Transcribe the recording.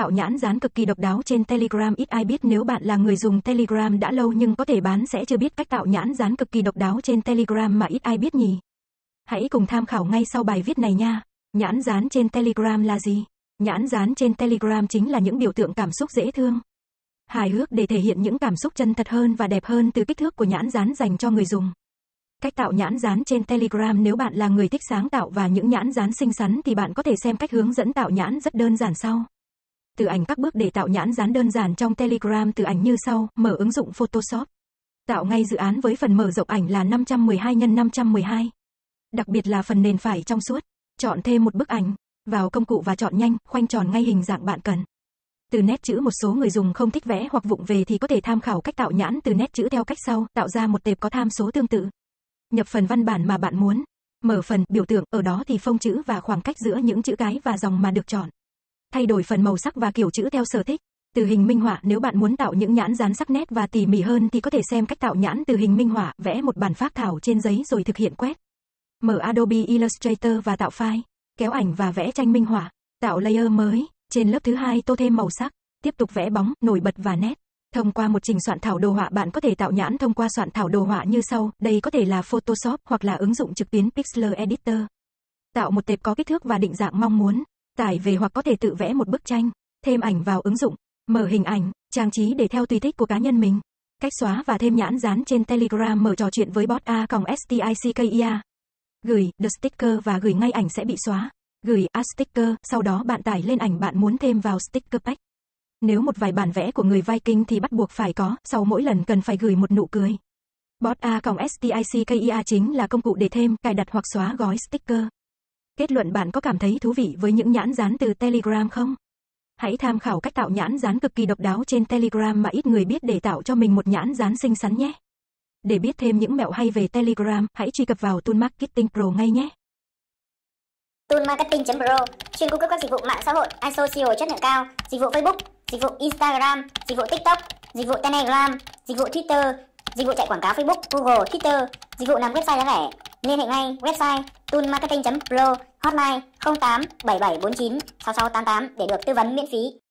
tạo nhãn dán cực kỳ độc đáo trên Telegram ít ai biết nếu bạn là người dùng Telegram đã lâu nhưng có thể bán sẽ chưa biết cách tạo nhãn dán cực kỳ độc đáo trên Telegram mà ít ai biết nhỉ. Hãy cùng tham khảo ngay sau bài viết này nha. Nhãn dán trên Telegram là gì? Nhãn dán trên Telegram chính là những biểu tượng cảm xúc dễ thương. Hài hước để thể hiện những cảm xúc chân thật hơn và đẹp hơn từ kích thước của nhãn dán dành cho người dùng. Cách tạo nhãn dán trên Telegram nếu bạn là người thích sáng tạo và những nhãn dán xinh xắn thì bạn có thể xem cách hướng dẫn tạo nhãn rất đơn giản sau từ ảnh các bước để tạo nhãn dán đơn giản trong Telegram từ ảnh như sau, mở ứng dụng Photoshop. Tạo ngay dự án với phần mở rộng ảnh là 512 x 512. Đặc biệt là phần nền phải trong suốt. Chọn thêm một bức ảnh, vào công cụ và chọn nhanh, khoanh tròn ngay hình dạng bạn cần. Từ nét chữ một số người dùng không thích vẽ hoặc vụng về thì có thể tham khảo cách tạo nhãn từ nét chữ theo cách sau, tạo ra một tệp có tham số tương tự. Nhập phần văn bản mà bạn muốn. Mở phần biểu tượng, ở đó thì phông chữ và khoảng cách giữa những chữ cái và dòng mà được chọn thay đổi phần màu sắc và kiểu chữ theo sở thích. Từ hình minh họa, nếu bạn muốn tạo những nhãn dán sắc nét và tỉ mỉ hơn thì có thể xem cách tạo nhãn từ hình minh họa, vẽ một bản phác thảo trên giấy rồi thực hiện quét. Mở Adobe Illustrator và tạo file, kéo ảnh và vẽ tranh minh họa, tạo layer mới, trên lớp thứ hai tô thêm màu sắc, tiếp tục vẽ bóng, nổi bật và nét. Thông qua một trình soạn thảo đồ họa bạn có thể tạo nhãn thông qua soạn thảo đồ họa như sau, đây có thể là Photoshop hoặc là ứng dụng trực tuyến Pixlr Editor. Tạo một tệp có kích thước và định dạng mong muốn tải về hoặc có thể tự vẽ một bức tranh, thêm ảnh vào ứng dụng, mở hình ảnh, trang trí để theo tùy thích của cá nhân mình. Cách xóa và thêm nhãn dán trên Telegram mở trò chuyện với bot A còng STICKIA. Gửi the sticker và gửi ngay ảnh sẽ bị xóa. Gửi a sticker, sau đó bạn tải lên ảnh bạn muốn thêm vào sticker pack. Nếu một vài bản vẽ của người Viking thì bắt buộc phải có, sau mỗi lần cần phải gửi một nụ cười. Bot A còng STICKIA chính là công cụ để thêm, cài đặt hoặc xóa gói sticker. Kết luận bạn có cảm thấy thú vị với những nhãn dán từ Telegram không? Hãy tham khảo cách tạo nhãn dán cực kỳ độc đáo trên Telegram mà ít người biết để tạo cho mình một nhãn dán xinh xắn nhé. Để biết thêm những mẹo hay về Telegram, hãy truy cập vào Tool Marketing Pro ngay nhé. Tool Marketing Pro chuyên cung cấp các dịch vụ mạng xã hội, ISO social chất lượng cao, dịch vụ Facebook, dịch vụ Instagram, dịch vụ TikTok, dịch vụ Telegram, dịch vụ Twitter, dịch vụ chạy quảng cáo Facebook, Google, Twitter, dịch vụ làm website giá rẻ, liên hệ ngay website tunmarketing pro hotline 08 7749 6688 để được tư vấn miễn phí.